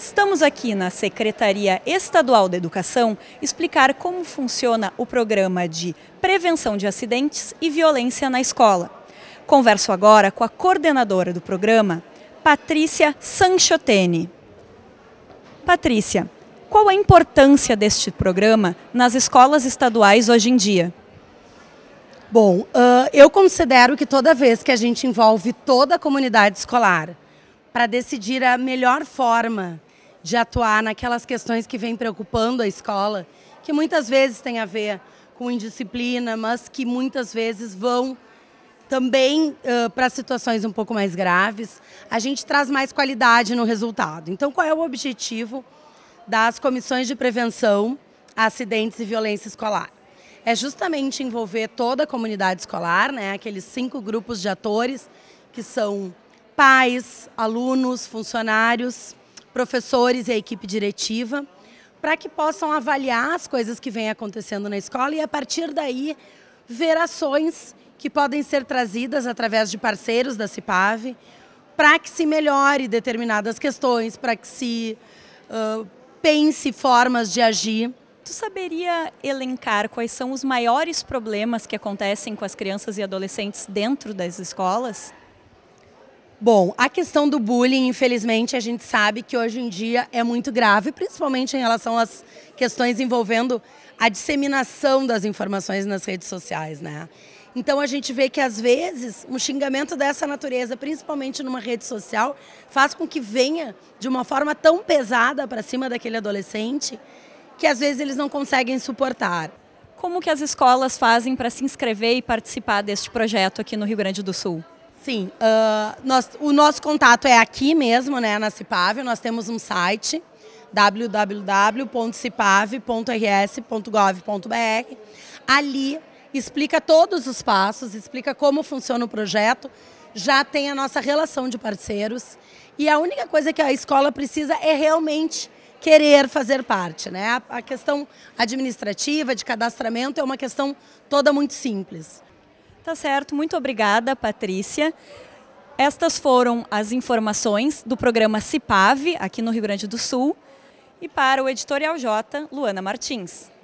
Estamos aqui na Secretaria Estadual da Educação explicar como funciona o programa de prevenção de acidentes e violência na escola. Converso agora com a coordenadora do programa, Patrícia Sanchotene. Patrícia, qual a importância deste programa nas escolas estaduais hoje em dia? Bom, eu considero que toda vez que a gente envolve toda a comunidade escolar para decidir a melhor forma de atuar naquelas questões que vêm preocupando a escola, que muitas vezes tem a ver com indisciplina, mas que muitas vezes vão também uh, para situações um pouco mais graves. A gente traz mais qualidade no resultado. Então, qual é o objetivo das comissões de prevenção a acidentes e violência escolar? É justamente envolver toda a comunidade escolar, né, aqueles cinco grupos de atores que são pais, alunos, funcionários, professores e a equipe diretiva, para que possam avaliar as coisas que vêm acontecendo na escola e, a partir daí, ver ações que podem ser trazidas através de parceiros da CIPAV para que se melhore determinadas questões, para que se uh, pense formas de agir. Tu saberia elencar quais são os maiores problemas que acontecem com as crianças e adolescentes dentro das escolas? Bom, a questão do bullying, infelizmente, a gente sabe que hoje em dia é muito grave, principalmente em relação às questões envolvendo a disseminação das informações nas redes sociais, né? Então a gente vê que às vezes um xingamento dessa natureza, principalmente numa rede social, faz com que venha de uma forma tão pesada para cima daquele adolescente que às vezes eles não conseguem suportar. Como que as escolas fazem para se inscrever e participar deste projeto aqui no Rio Grande do Sul? Sim, uh, nós, o nosso contato é aqui mesmo, né, na Cipave. Nós temos um site www.cipave.rs.gov.br. Ali explica todos os passos, explica como funciona o projeto, já tem a nossa relação de parceiros. E a única coisa que a escola precisa é realmente querer fazer parte. Né? A questão administrativa, de cadastramento, é uma questão toda muito simples. Tá certo, muito obrigada, Patrícia. Estas foram as informações do programa CIPAV, aqui no Rio Grande do Sul. E para o Editorial J, Luana Martins.